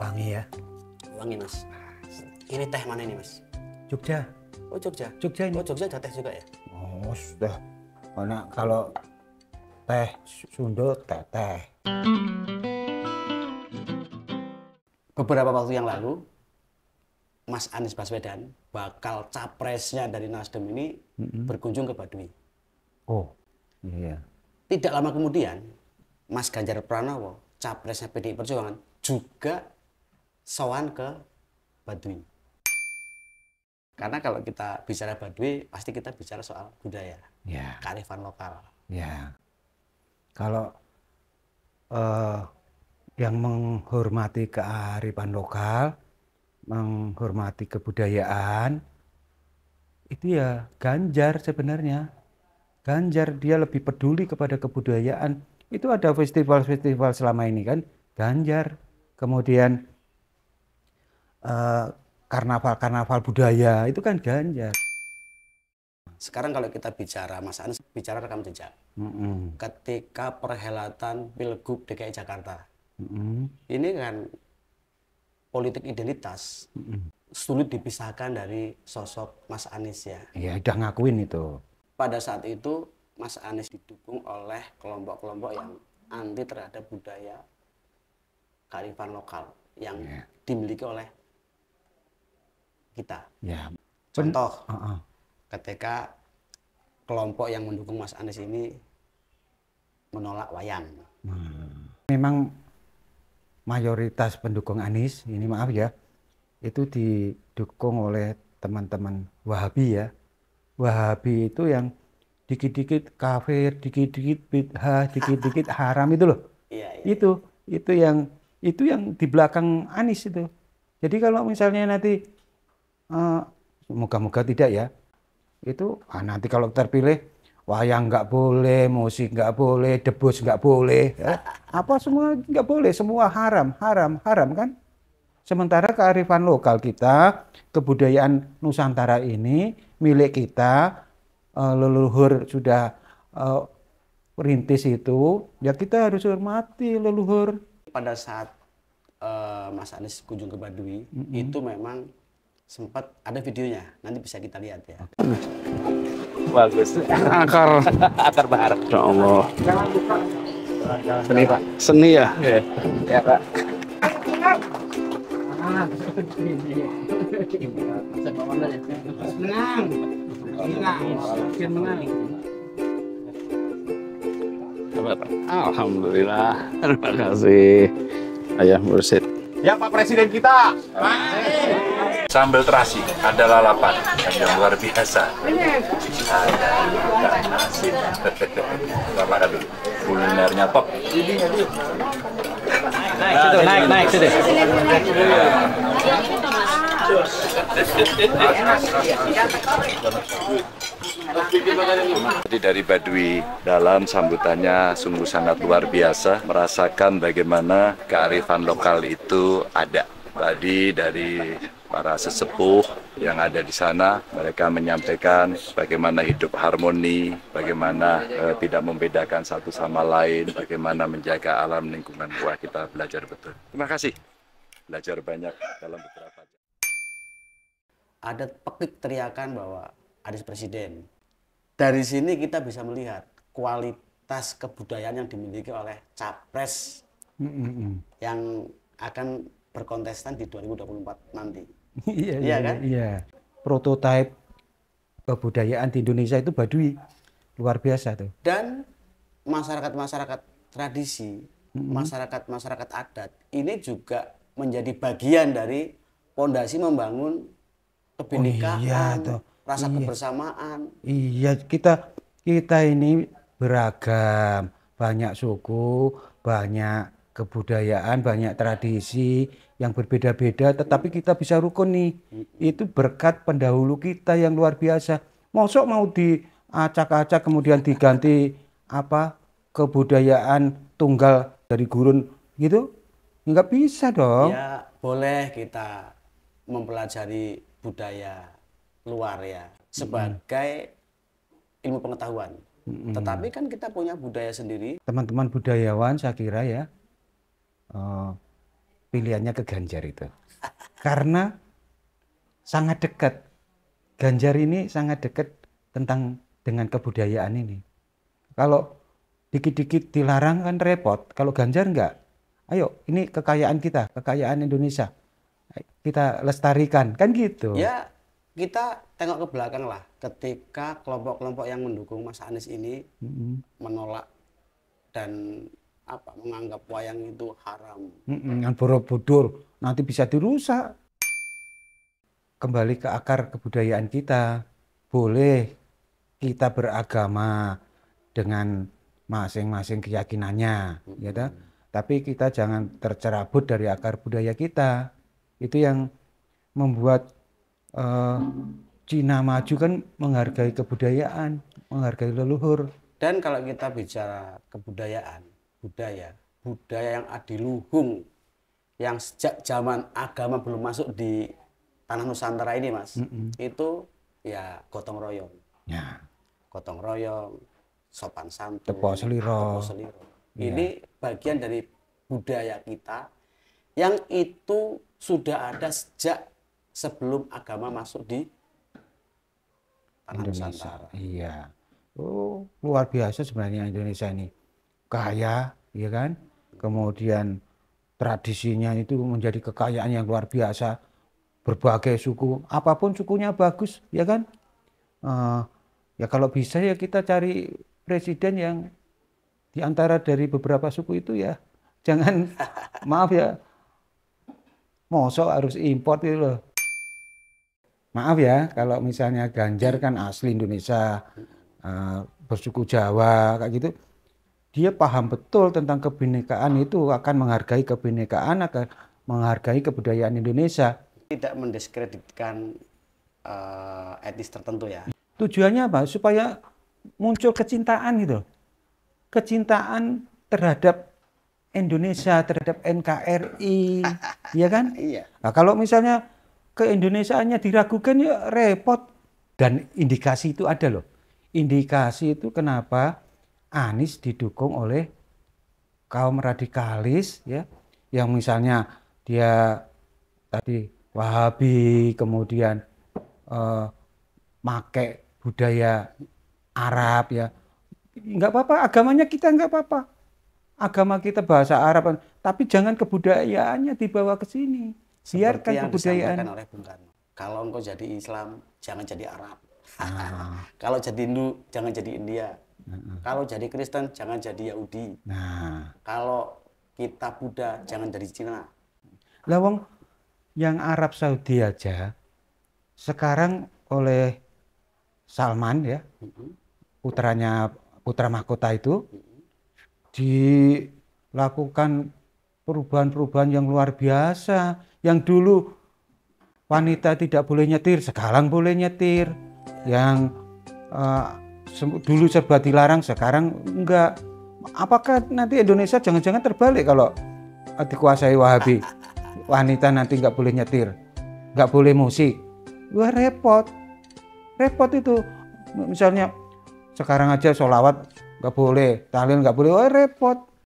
Wangi ya? Wangi mas. Ini teh mana ini mas? Jogja. Oh Jogja. Jogja ini. Oh Jogja ada teh juga ya? Oh sudah. Mana kalau teh Sunda teh Beberapa waktu yang lalu, Mas Anies Baswedan bakal capresnya dari Nasdem ini mm-hmm. berkunjung ke Baduy. Oh, iya. Tidak lama kemudian, Mas Ganjar Pranowo, capresnya PDI Perjuangan, juga sowan ke Baduy. Karena kalau kita bicara Badui, pasti kita bicara soal budaya, yeah. kearifan lokal. Ya. Kalau uh, yang menghormati kearifan lokal, menghormati kebudayaan, itu ya Ganjar sebenarnya. Ganjar dia lebih peduli kepada kebudayaan. Itu ada festival-festival selama ini kan, Ganjar. Kemudian karnaval-karnaval eh, budaya itu kan Ganjar. Sekarang kalau kita bicara Mas Anies bicara rekam jejak. Mm-hmm. Ketika perhelatan Pilgub DKI Jakarta. Mm-hmm. Ini kan politik identitas mm-hmm. sulit dipisahkan dari sosok Mas Anies ya. Iya, udah ngakuin itu. Pada saat itu Mas Anies didukung oleh kelompok-kelompok yang anti terhadap budaya kearifan lokal yang yeah. dimiliki oleh kita. Ya. Contoh, uh -uh. ketika kelompok yang mendukung Mas Anies ini menolak wayang. Hmm. Memang mayoritas pendukung Anies, ini maaf ya, itu didukung oleh teman-teman Wahabi ya. Wahabi itu yang dikit-dikit kafir, dikit-dikit bid'ah, dikit-dikit haram itu loh. Iya, iya. Itu itu yang itu yang di belakang Anies itu. Jadi kalau misalnya nanti semoga eh, moga uh, tidak ya itu ah, nanti kalau terpilih wayang nggak boleh musik nggak boleh debus nggak boleh ya. apa semua nggak boleh semua haram haram haram kan sementara kearifan lokal kita kebudayaan Nusantara ini milik kita eh, leluhur sudah perintis itu ya kita harus hormati leluhur pada saat Mas Anies kunjung ke Baduy mm -hmm. itu memang sempat ada videonya nanti bisa kita lihat ya bagus akar akar bahar ya Allah seni pak seni ya ya pak Alhamdulillah terima kasih Ayah Mursid ya Pak Presiden kita Baik. Sambal terasi, ada lalapan yang luar biasa. Ada asin. Kulinernya top. Naik, naik, naik, Jadi dari Badui dalam sambutannya sungguh sangat luar biasa merasakan bagaimana kearifan lokal itu ada. Tadi dari para sesepuh yang ada di sana. Mereka menyampaikan bagaimana hidup harmoni, bagaimana eh, tidak membedakan satu sama lain, bagaimana menjaga alam lingkungan. buah kita belajar betul. Terima kasih. Belajar banyak dalam beberapa jam. Ada pekik teriakan bahwa Aris Presiden. Dari sini kita bisa melihat kualitas kebudayaan yang dimiliki oleh Capres mm -hmm. yang akan berkontestan di 2024 nanti. Iya, iya, iya, iya kan? Iya. Prototipe kebudayaan di Indonesia itu Baduy. Luar biasa tuh. Dan masyarakat-masyarakat tradisi, masyarakat-masyarakat mm -hmm. adat ini juga menjadi bagian dari pondasi membangun kebinekaan, oh, iya, rasa iya. kebersamaan. Iya, kita kita ini beragam, banyak suku, banyak kebudayaan, banyak tradisi yang berbeda-beda, tetapi kita bisa rukun nih. Itu berkat pendahulu kita yang luar biasa. Mosok mau diacak-acak kemudian diganti apa kebudayaan tunggal dari gurun gitu? Nggak bisa dong. Ya, boleh kita mempelajari budaya luar ya sebagai mm. ilmu pengetahuan. -hmm. Tetapi kan kita punya budaya sendiri. Teman-teman budayawan saya kira ya, Eh, pilihannya ke Ganjar itu. Karena sangat dekat. Ganjar ini sangat dekat tentang dengan kebudayaan ini. Kalau dikit-dikit dilarang kan repot. Kalau Ganjar enggak. Ayo, ini kekayaan kita, kekayaan Indonesia. Kita lestarikan, kan gitu. Ya, kita tengok ke belakang lah. Ketika kelompok-kelompok yang mendukung Mas Anies ini mm -hmm. menolak dan apa menganggap wayang itu haram. Dengan Borobudur nanti bisa dirusak. Kembali ke akar kebudayaan kita, boleh kita beragama dengan masing-masing keyakinannya, hmm. ya ta? Tapi kita jangan tercerabut dari akar budaya kita. Itu yang membuat uh, Cina maju kan menghargai kebudayaan, menghargai leluhur. Dan kalau kita bicara kebudayaan, budaya, budaya yang adiluhung yang sejak zaman agama belum masuk di tanah Nusantara ini, Mas. Mm -hmm. Itu ya gotong royong. Ya. Gotong royong, sopan santun, tepo seliro. seliro. Ya. Ini bagian dari budaya kita yang itu sudah ada sejak sebelum agama masuk di tanah Indonesia. Nusantara. Iya. Oh, luar biasa sebenarnya Indonesia ini kaya, ya kan? Kemudian tradisinya itu menjadi kekayaan yang luar biasa. Berbagai suku, apapun sukunya bagus, ya kan? Uh, ya kalau bisa ya kita cari presiden yang diantara dari beberapa suku itu ya jangan maaf ya mosok harus import itu loh. Maaf ya, kalau misalnya Ganjar kan asli Indonesia, uh, bersuku Jawa, kayak gitu dia paham betul tentang kebinekaan itu akan menghargai kebinekaan akan menghargai kebudayaan Indonesia tidak mendiskreditkan uh, etnis tertentu ya tujuannya apa supaya muncul kecintaan gitu kecintaan terhadap Indonesia terhadap NKRI ya kan iya. nah, kalau misalnya keindonesiaannya diragukan ya repot dan indikasi itu ada loh indikasi itu kenapa Anies didukung oleh kaum radikalis ya yang misalnya dia tadi Wahabi kemudian eh, make budaya Arab ya nggak apa-apa agamanya kita nggak apa-apa agama kita bahasa Arab tapi jangan kebudayaannya dibawa ke sini biarkan kebudayaan oleh Bung Karno kalau engkau jadi Islam jangan jadi Arab ah. kalau jadi Hindu jangan jadi India kalau jadi Kristen jangan jadi Yahudi. Nah, kalau kita Buddha jangan jadi Cina. Lawang yang Arab Saudi aja sekarang oleh Salman ya, putranya putra mahkota itu dilakukan perubahan-perubahan yang luar biasa. Yang dulu wanita tidak boleh nyetir, sekarang boleh nyetir. Yang uh, dulu serba dilarang sekarang enggak apakah nanti Indonesia jangan-jangan terbalik kalau dikuasai Wahabi wanita nanti enggak boleh nyetir enggak boleh musik wah repot repot itu misalnya sekarang aja sholawat enggak boleh tahlil enggak boleh wah repot